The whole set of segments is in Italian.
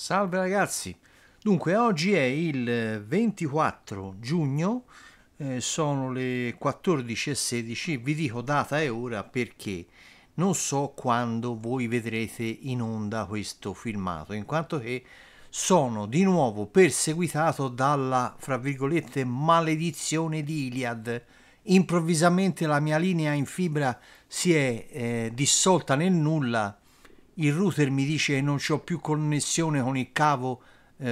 Salve ragazzi, dunque oggi è il 24 giugno, eh, sono le 14.16, vi dico data e ora perché non so quando voi vedrete in onda questo filmato, in quanto che sono di nuovo perseguitato dalla, fra virgolette, maledizione di Iliad. Improvvisamente la mia linea in fibra si è eh, dissolta nel nulla il router mi dice che non ho più connessione con il cavo eh,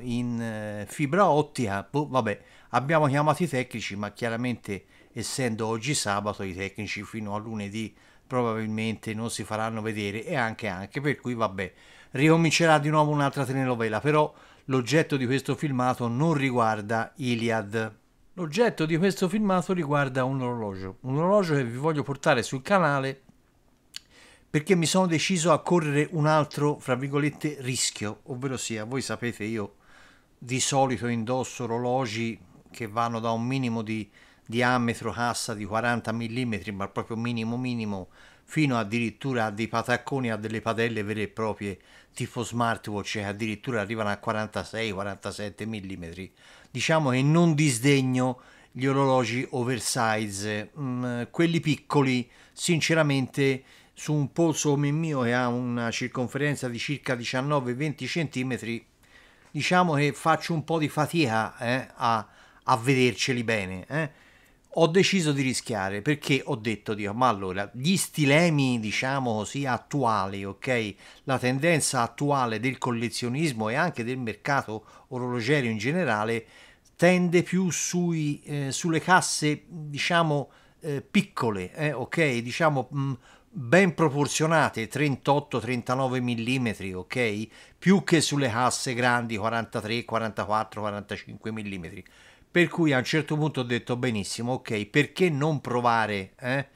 in eh, fibra ottica, boh, vabbè, abbiamo chiamato i tecnici, ma chiaramente essendo oggi sabato i tecnici fino a lunedì probabilmente non si faranno vedere e anche anche, per cui vabbè, ricomincerà di nuovo un'altra telenovela, però l'oggetto di questo filmato non riguarda Iliad. L'oggetto di questo filmato riguarda un orologio, un orologio che vi voglio portare sul canale perché mi sono deciso a correre un altro, fra virgolette, rischio, ovvero sia, voi sapete io di solito indosso orologi che vanno da un minimo di diametro cassa di 40 mm, ma proprio minimo minimo, fino addirittura a dei patacconi, a delle padelle vere e proprie, tipo smartwatch, che addirittura arrivano a 46-47 mm. Diciamo che non disdegno gli orologi oversize, mm, quelli piccoli, sinceramente su un polso come il mio che ha una circonferenza di circa 19-20 cm, diciamo che faccio un po' di fatica eh, a, a, vederceli bene. Eh. Ho deciso di rischiare perché ho detto, dico, ma allora, gli stilemi, diciamo così, attuali, ok? La tendenza attuale del collezionismo e anche del mercato orologerio in generale tende più sui, eh, sulle casse, diciamo, eh, piccole, eh, ok? Diciamo... Mh, ben proporzionate 38-39 mm, ok? Più che sulle casse grandi 43, 44, 45 mm. Per cui a un certo punto ho detto benissimo, ok, perché non provare eh,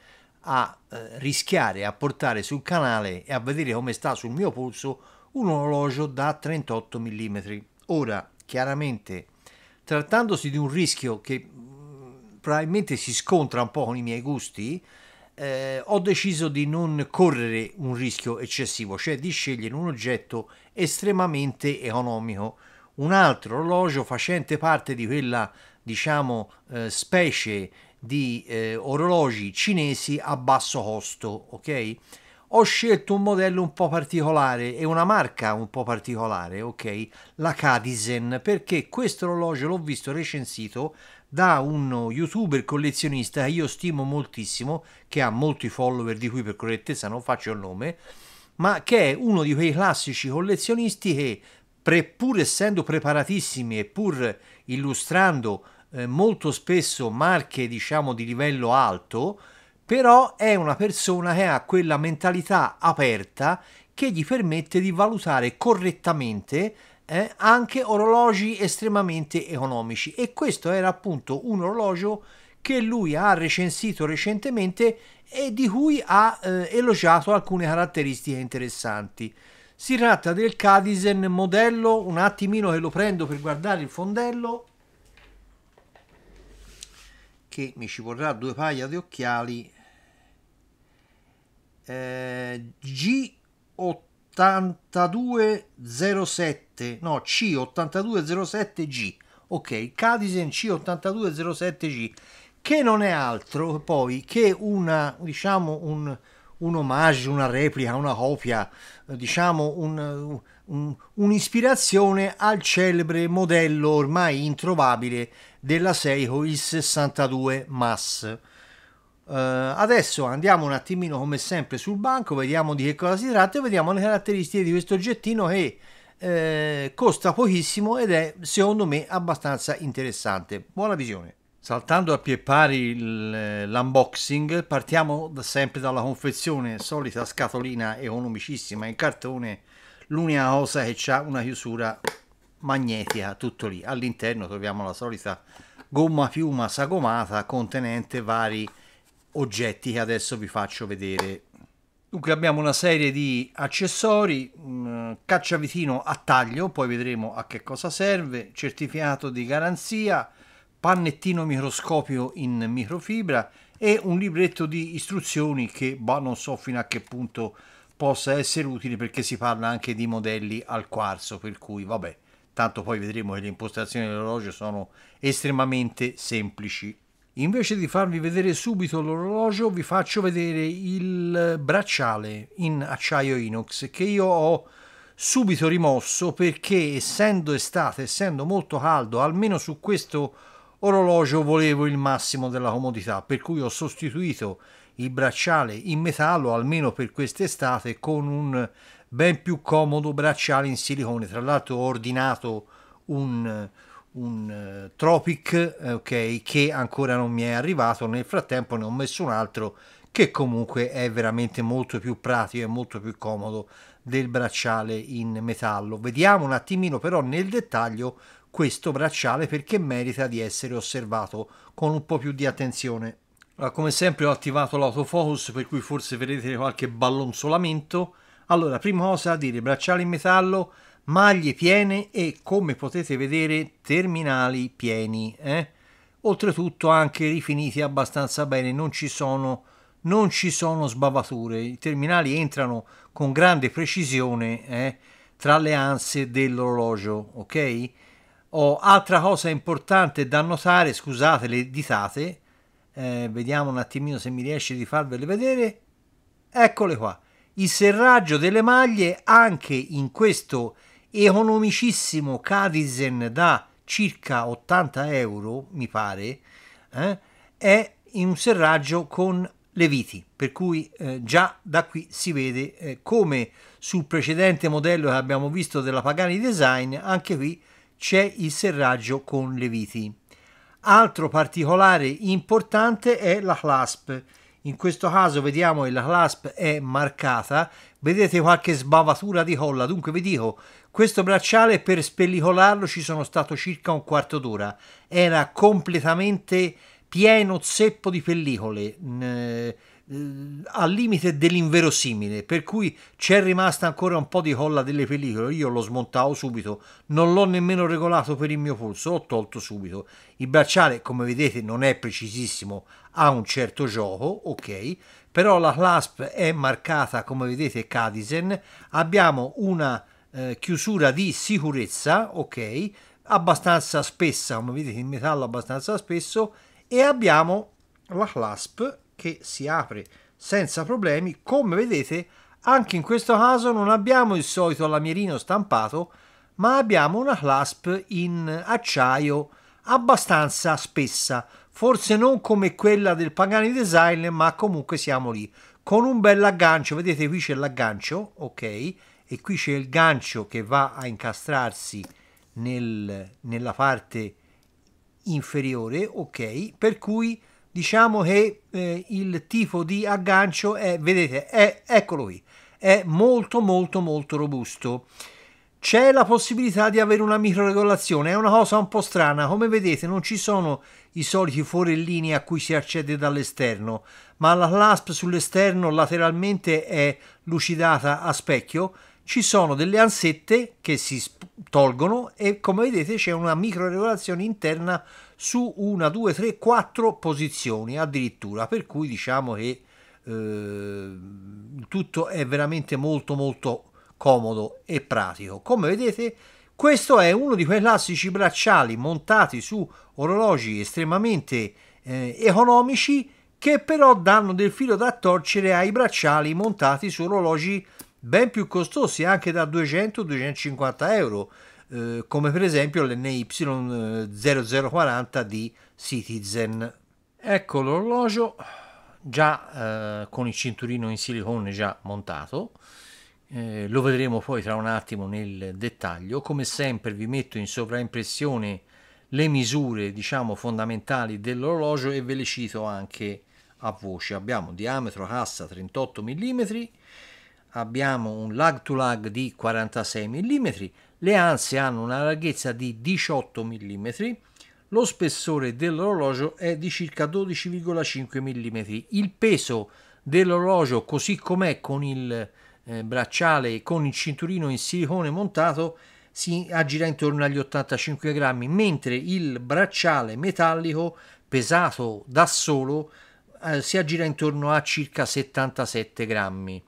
a eh, rischiare, a portare sul canale e a vedere come sta sul mio polso un orologio da 38 mm. Ora, chiaramente, trattandosi di un rischio che mh, mm, probabilmente si scontra un po' con i miei gusti, eh, ho deciso di non correre un rischio eccessivo, cioè di scegliere un oggetto estremamente economico, un altro orologio facente parte di quella, diciamo, eh, specie di eh, orologi cinesi a basso costo, ok? Ho scelto un modello un po' particolare e una marca un po' particolare, ok? La Cadizen, perché questo orologio l'ho visto recensito da uno youtuber collezionista che io stimo moltissimo, che ha molti follower di cui per correttezza non faccio il nome, ma che è uno di quei classici collezionisti che pre, pur essendo preparatissimi e pur illustrando eh, molto spesso marche diciamo di livello alto, però è una persona che ha quella mentalità aperta che gli permette di valutare correttamente eh, anche orologi estremamente economici e questo era appunto un orologio che lui ha recensito recentemente e di cui ha eh, elogiato alcune caratteristiche interessanti. Si tratta del Cadizen modello, un attimino che lo prendo per guardare il fondello, che mi ci vorrà due paia di occhiali, eh, G8 c8207, no C8207G, ok, Cadizen C8207G, che non è altro poi che una, diciamo, un, un omaggio, una replica, una copia, diciamo un, un, un'ispirazione al celebre modello ormai introvabile della Seiko il 62 Mass Uh, adesso andiamo un attimino come sempre sul banco, vediamo di che cosa si tratta e vediamo le caratteristiche di questo oggettino che eh, costa pochissimo ed è secondo me abbastanza interessante. Buona visione! Saltando a pie pari eh, l'unboxing, partiamo da sempre dalla confezione, solita scatolina economicissima in cartone, l'unica cosa che ha una chiusura magnetica, tutto lì. All'interno troviamo la solita gomma piuma sagomata contenente vari oggetti che adesso vi faccio vedere. Dunque abbiamo una serie di accessori, eh, cacciavitino a taglio, poi vedremo a che cosa serve, certificato di garanzia, pannettino microscopio in microfibra e un libretto di istruzioni che boh, non so fino a che punto possa essere utile perché si parla anche di modelli al quarzo, per cui vabbè, tanto poi vedremo che le impostazioni dell'orologio sono estremamente semplici. Invece di farvi vedere subito l'orologio, vi faccio vedere il bracciale in acciaio inox che io ho subito rimosso perché essendo estate, essendo molto caldo, almeno su questo orologio volevo il massimo della comodità, per cui ho sostituito il bracciale in metallo almeno per quest'estate con un ben più comodo bracciale in silicone. Tra l'altro ho ordinato un un uh, Tropic eh, okay, che ancora non mi è arrivato, nel frattempo ne ho messo un altro che comunque è veramente molto più pratico e molto più comodo del bracciale in metallo. Vediamo un attimino però nel dettaglio questo bracciale perché merita di essere osservato con un po' più di attenzione. Allora, ah, come sempre ho attivato l'autofocus per cui forse vedete qualche ballonzolamento. Allora, prima cosa a dire, bracciale in metallo maglie piene e come potete vedere terminali pieni eh? oltretutto anche rifiniti abbastanza bene non ci sono non ci sono sbavature i terminali entrano con grande precisione eh? tra le anse dell'orologio ok oh, altra cosa importante da notare scusate le ditate eh, vediamo un attimino se mi riesce di farvele vedere eccole qua il serraggio delle maglie anche in questo economicissimo Cadizen da circa 80 euro, mi pare, eh, è in un serraggio con le viti, per cui eh, già da qui si vede eh, come sul precedente modello che abbiamo visto della Pagani Design, anche qui c'è il serraggio con le viti. Altro particolare importante è la clasp. In questo caso vediamo che la clasp è marcata, vedete qualche sbavatura di colla, dunque vi dico, questo bracciale per spellicolarlo ci sono stato circa un quarto d'ora, era completamente pieno zeppo di pellicole, eh, al limite dell'inverosimile, per cui c'è rimasta ancora un po' di colla delle pellicole, io lo smontavo subito, non l'ho nemmeno regolato per il mio polso, l'ho tolto subito. Il bracciale, come vedete, non è precisissimo, ha un certo gioco, ok, però la clasp è marcata, come vedete, Cadizen, abbiamo una eh, chiusura di sicurezza, ok, abbastanza spessa, come vedete in metallo abbastanza spesso, e abbiamo la clasp che si apre senza problemi, come vedete anche in questo caso non abbiamo il solito lamierino stampato, ma abbiamo una clasp in acciaio abbastanza spessa, forse non come quella del Pagani Design, ma comunque siamo lì, con un bel aggancio, vedete qui c'è l'aggancio, ok, e qui c'è il gancio che va a incastrarsi nel, nella parte inferiore, ok, per cui diciamo che eh, il tipo di aggancio è, vedete, è, eccolo qui, è molto molto molto robusto. C'è la possibilità di avere una microregolazione, è una cosa un po' strana, come vedete non ci sono i soliti forellini a cui si accede dall'esterno, ma la clasp sull'esterno lateralmente è lucidata a specchio, ci sono delle ansette che si tolgono e come vedete c'è una micro regolazione interna su una, due, tre, quattro posizioni addirittura, per cui diciamo che eh, tutto è veramente molto molto comodo e pratico. Come vedete questo è uno di quei classici bracciali montati su orologi estremamente eh, economici che però danno del filo da torcere ai bracciali montati su orologi ben più costosi anche da 200-250 euro, eh, come per esempio l'NY0040 eh, di Citizen. Ecco l'orologio già eh, con il cinturino in silicone già montato. Eh, lo vedremo poi tra un attimo nel dettaglio. Come sempre vi metto in sovraimpressione le misure diciamo fondamentali dell'orologio e ve le cito anche a voce. Abbiamo diametro cassa 38 mm, abbiamo un lag to lag di 46 mm, le anse hanno una larghezza di 18 mm, lo spessore dell'orologio è di circa 12,5 mm, il peso dell'orologio così com'è con il eh, bracciale e con il cinturino in silicone montato si aggira intorno agli 85 grammi, mentre il bracciale metallico pesato da solo eh, si aggira intorno a circa 77 grammi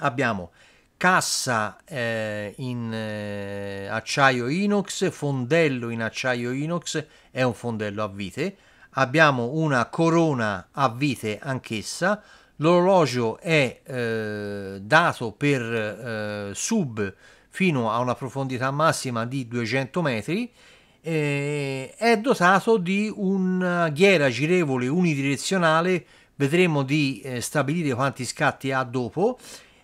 abbiamo cassa eh, in eh, acciaio inox, fondello in acciaio inox, è un fondello a vite, abbiamo una corona a vite anch'essa, l'orologio è eh, dato per eh, sub fino a una profondità massima di 200 metri, eh, è dotato di una ghiera girevole unidirezionale, vedremo di eh, stabilire quanti scatti ha dopo,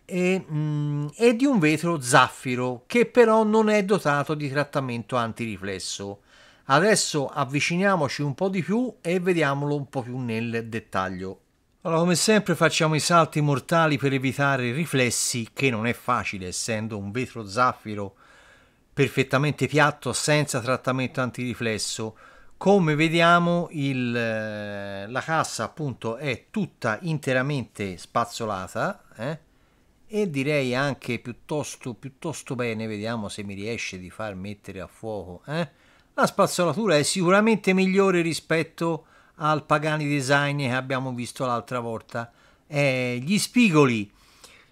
e, mm, e di un vetro zaffiro che però non è dotato di trattamento antiriflesso. Adesso avviciniamoci un po' di più e vediamolo un po' più nel dettaglio. Allora, come sempre facciamo i salti mortali per evitare riflessi, che non è facile essendo un vetro zaffiro perfettamente piatto senza trattamento antiriflesso. Come vediamo il, eh, la cassa appunto è tutta interamente spazzolata, eh? e direi anche piuttosto, piuttosto bene, vediamo se mi riesce di far mettere a fuoco. Eh? La spazzolatura è sicuramente migliore rispetto al Pagani Design che abbiamo visto l'altra volta. Eh, gli spigoli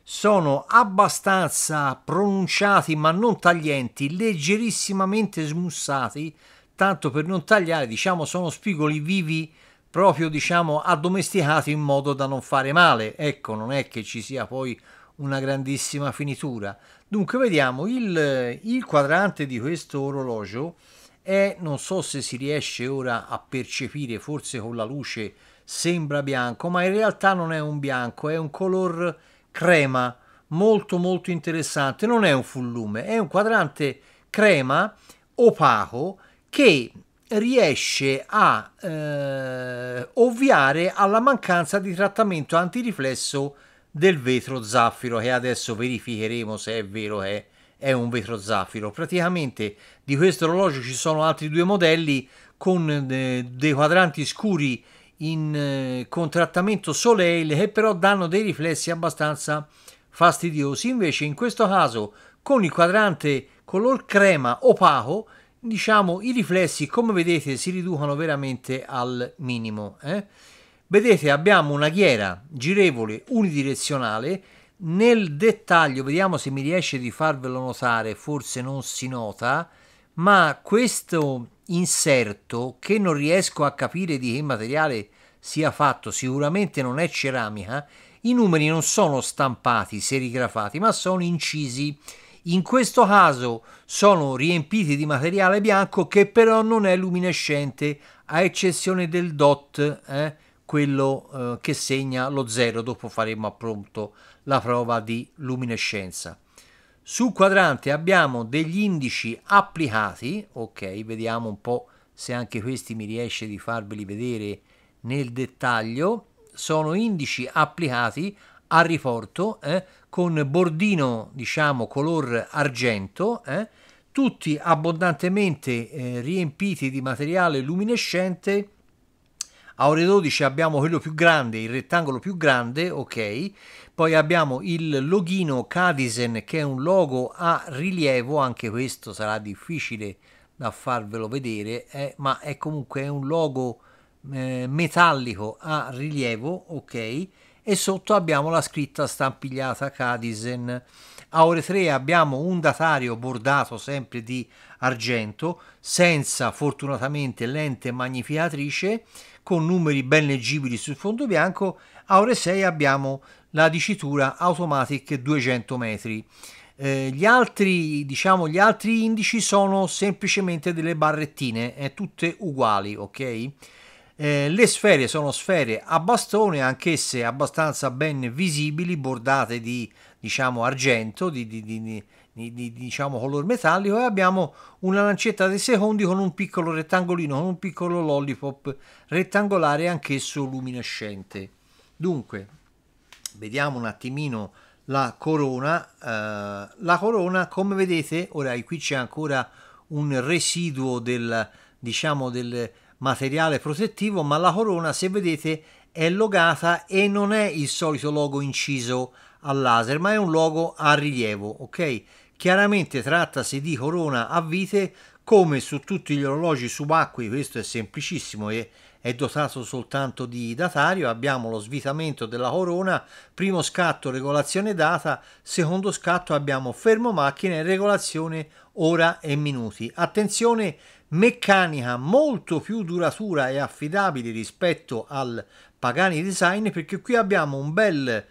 sono abbastanza pronunciati ma non taglienti, leggerissimamente smussati, tanto per non tagliare, diciamo sono spigoli vivi proprio diciamo addomesticati in modo da non fare male. Ecco, non è che ci sia poi una grandissima finitura. Dunque vediamo, il, il quadrante di questo orologio è, non so se si riesce ora a percepire, forse con la luce sembra bianco, ma in realtà non è un bianco, è un color crema, molto molto interessante, non è un full fullume, è un quadrante crema opaco che riesce a eh, ovviare alla mancanza di trattamento antiriflesso del vetro zaffiro che adesso verificheremo se è vero che è un vetro zaffiro. Praticamente di questo orologio ci sono altri due modelli con eh, dei quadranti scuri in eh, contrattamento soleil che però danno dei riflessi abbastanza fastidiosi. Invece in questo caso con il quadrante color crema opaco diciamo i riflessi come vedete si riducono veramente al minimo eh? Vedete, abbiamo una ghiera girevole unidirezionale. Nel dettaglio, vediamo se mi riesce di farvelo notare, forse non si nota, ma questo inserto che non riesco a capire di che materiale sia fatto, sicuramente non è ceramica, i numeri non sono stampati, serigrafati, ma sono incisi. In questo caso sono riempiti di materiale bianco che però non è luminescente, a eccezione del DOT. Eh? quello eh, che segna lo zero dopo faremo appunto la prova di luminescenza. Sul quadrante abbiamo degli indici applicati, ok, vediamo un po' se anche questi mi riesce di farveli vedere nel dettaglio, sono indici applicati a riporto eh, con bordino diciamo color argento, eh, tutti abbondantemente eh, riempiti di materiale luminescente a ore 12 abbiamo quello più grande, il rettangolo più grande, ok, poi abbiamo il loghino Cadizen che è un logo a rilievo, anche questo sarà difficile da farvelo vedere, eh, ma è comunque un logo eh, metallico a rilievo, ok, e sotto abbiamo la scritta stampigliata Cadizen a ore 3 abbiamo un datario bordato sempre di argento, senza fortunatamente lente magnificatrice, con numeri ben leggibili sul fondo bianco. A ore 6 abbiamo la dicitura Automatic 200 metri. Eh, gli, altri, diciamo, gli altri indici sono semplicemente delle barrettine, eh, tutte uguali, ok? Eh, le sfere sono sfere a bastone, anch'esse abbastanza ben visibili, bordate di diciamo argento, di, di, di, di, diciamo color metallico e abbiamo una lancetta dei secondi con un piccolo rettangolino, con un piccolo lollipop rettangolare anch'esso luminescente. Dunque, vediamo un attimino la corona. Eh, la corona, come vedete, ora qui c'è ancora un residuo del, diciamo, del materiale protettivo, ma la corona, se vedete, è logata e non è il solito logo inciso al laser, ma è un luogo a rilievo, ok? Chiaramente trattasi di corona a vite come su tutti gli orologi subacquei, questo è semplicissimo e è dotato soltanto di datario, abbiamo lo svitamento della corona, primo scatto regolazione data, secondo scatto abbiamo fermo macchina e regolazione ora e minuti. Attenzione meccanica molto più duratura e affidabile rispetto al Pagani Design perché qui abbiamo un bel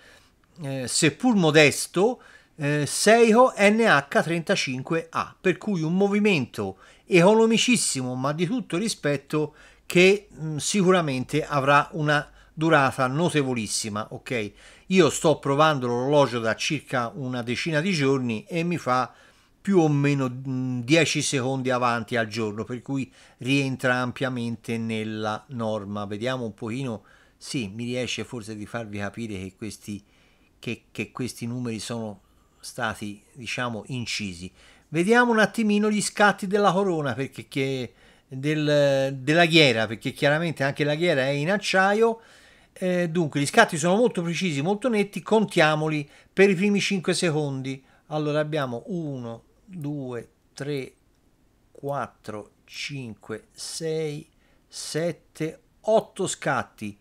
eh, seppur modesto, eh, Seiko NH35A, per cui un movimento economicissimo ma di tutto rispetto che mh, mm, sicuramente avrà una durata notevolissima, ok? Io sto provando l'orologio da circa una decina di giorni e mi fa più o meno 10 mm, secondi avanti al giorno, per cui rientra ampiamente nella norma. Vediamo un pochino, sì, mi riesce forse di farvi capire che questi che, che questi numeri sono stati diciamo incisi vediamo un attimino gli scatti della corona perché che, del, della ghiera perché chiaramente anche la ghiera è in acciaio eh, dunque gli scatti sono molto precisi molto netti contiamoli per i primi 5 secondi allora abbiamo 1 2 3 4 5 6 7 8 scatti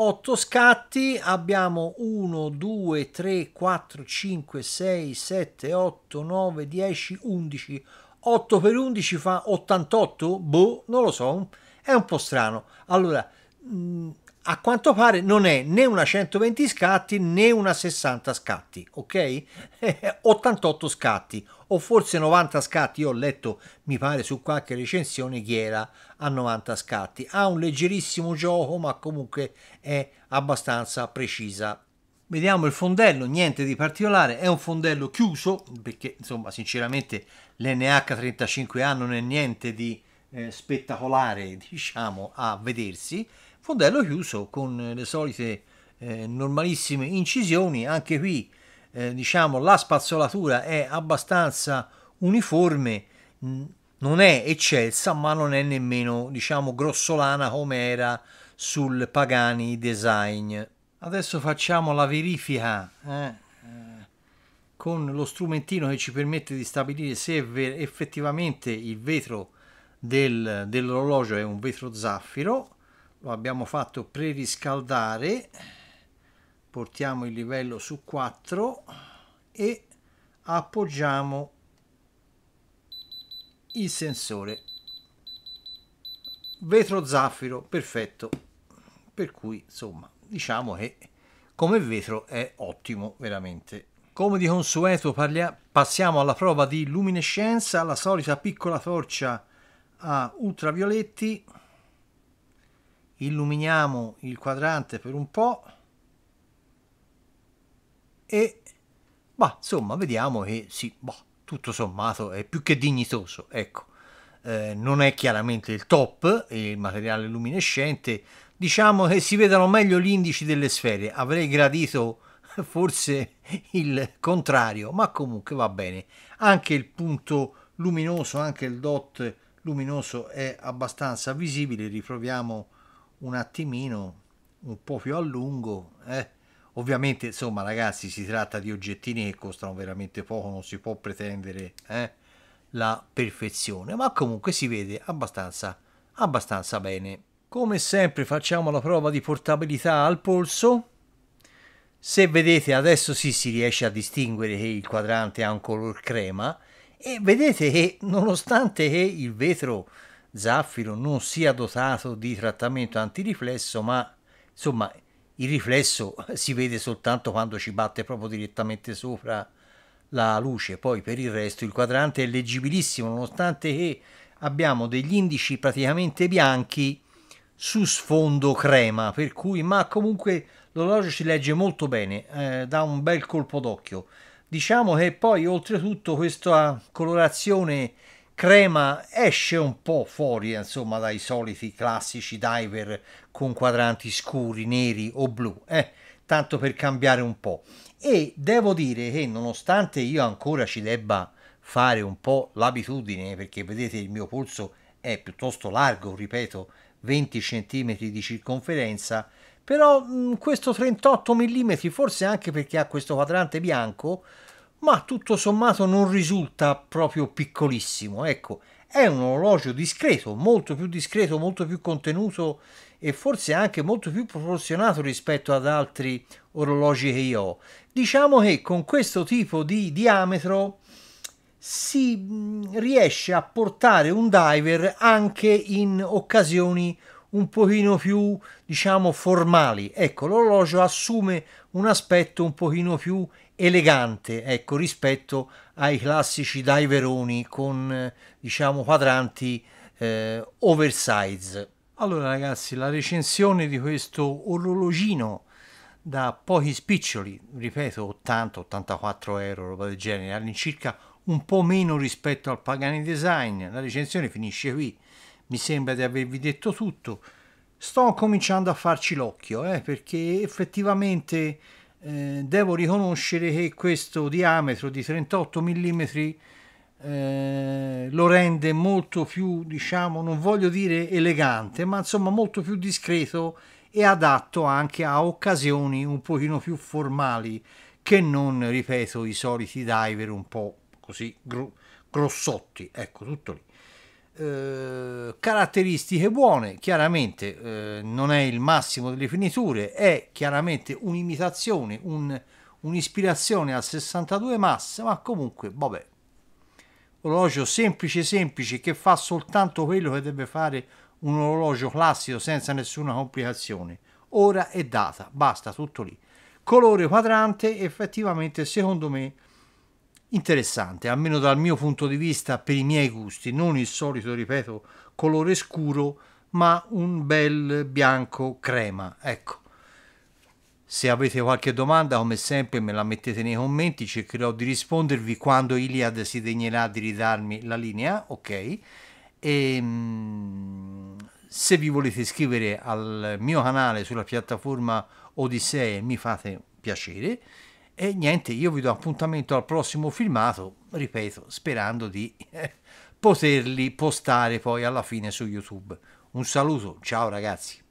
8 scatti, abbiamo 1, 2, 3, 4, 5, 6, 7, 8, 9, 10, 11. 8 per 11 fa 88? Boh, non lo so, è un po' strano. Allora, mm, a quanto pare non è né una 120 scatti né una 60 scatti, ok? 88 scatti, o forse 90 scatti, io ho letto mi pare su qualche recensione che era a 90 scatti, ha un leggerissimo gioco ma comunque è abbastanza precisa. Vediamo il fondello, niente di particolare, è un fondello chiuso perché insomma sinceramente l'NH35A non è niente di eh, spettacolare diciamo a vedersi, fondello chiuso con le solite eh, normalissime incisioni, anche qui eh, diciamo, la spazzolatura è abbastanza uniforme, non è eccelsa, ma non è nemmeno diciamo, grossolana come era sul Pagani Design. Adesso facciamo la verifica eh, eh con lo strumentino che ci permette di stabilire se effettivamente il vetro del, dell'orologio è un vetro zaffiro. Lo abbiamo fatto preriscaldare portiamo il livello su 4 e appoggiamo il sensore vetro zaffiro perfetto per cui insomma diciamo che come vetro è ottimo veramente come di consueto passiamo alla prova di luminescenza la solita piccola torcia a ultravioletti illuminiamo il quadrante per un po' e bah, insomma vediamo che sì, bah, tutto sommato è più che dignitoso, ecco. Eh, non è chiaramente il top, il materiale luminescente, diciamo che si vedano meglio gli indici delle sfere, avrei gradito forse il contrario, ma comunque va bene. Anche il punto luminoso, anche il dot luminoso è abbastanza visibile, riproviamo un attimino, un po' più a lungo, eh. Ovviamente, insomma, ragazzi, si tratta di oggettini che costano veramente poco, non si può pretendere eh, la perfezione, ma comunque si vede abbastanza, abbastanza bene. Come sempre facciamo la prova di portabilità al polso. Se vedete adesso sì si riesce a distinguere che il quadrante ha un color crema e vedete che nonostante che il vetro zaffiro non sia dotato di trattamento antiriflesso ma insomma il riflesso si vede soltanto quando ci batte proprio direttamente sopra la luce, poi per il resto il quadrante è leggibilissimo nonostante che eh, abbiamo degli indici praticamente bianchi su sfondo crema, per cui ma comunque l'orologio si legge molto bene, eh, dà un bel colpo d'occhio. Diciamo che poi oltretutto questa colorazione Crema esce un po' fuori insomma dai soliti classici diver con quadranti scuri, neri o blu, eh? tanto per cambiare un po'. E devo dire che nonostante io ancora ci debba fare un po' l'abitudine, perché vedete il mio polso è piuttosto largo, ripeto, 20 cm di circonferenza, però mh, questo 38 mm, forse anche perché ha questo quadrante bianco, ma tutto sommato non risulta proprio piccolissimo. Ecco, è un orologio discreto, molto più discreto, molto più contenuto e forse anche molto più proporzionato rispetto ad altri orologi che io ho. Diciamo che con questo tipo di diametro si mm, riesce a portare un diver anche in occasioni un pochino più diciamo formali ecco l'orologio assume un aspetto un pochino più elegante ecco, rispetto ai classici daiveroni con diciamo quadranti eh, oversize. Allora ragazzi, la recensione di questo orologino da pochi spiccioli, ripeto 80-84 euro, roba del genere, all'incirca un po' meno rispetto al Pagani Design, la recensione finisce qui, mi sembra di avervi detto tutto. Sto cominciando a farci l'occhio, eh, perché effettivamente eh, devo riconoscere che questo diametro di 38 mm eh, lo rende molto più, diciamo, non voglio dire elegante, ma insomma molto più discreto e adatto anche a occasioni un pochino più formali che non, ripeto, i soliti diver un po' così gro- grossotti. Ecco, tutto lì. Eh, caratteristiche buone, chiaramente eh, non è il massimo delle finiture, è chiaramente un'imitazione, un, un'ispirazione al 62 Mass, ma comunque vabbè. Orologio semplice semplice che fa soltanto quello che deve fare un orologio classico senza nessuna complicazione. Ora e data, basta, tutto lì. Colore quadrante, effettivamente secondo me interessante, almeno dal mio punto di vista, per i miei gusti, non il solito, ripeto, colore scuro, ma un bel bianco crema, ecco. Se avete qualche domanda, come sempre, me la mettete nei commenti, cercherò di rispondervi quando Iliad si degnerà di ridarmi la linea, ok? E, ehm, se vi volete iscrivere al mio canale sulla piattaforma Odissee, mi fate piacere. E niente, io vi do appuntamento al prossimo filmato, ripeto, sperando di eh, poterli postare poi alla fine su YouTube. Un saluto, ciao ragazzi.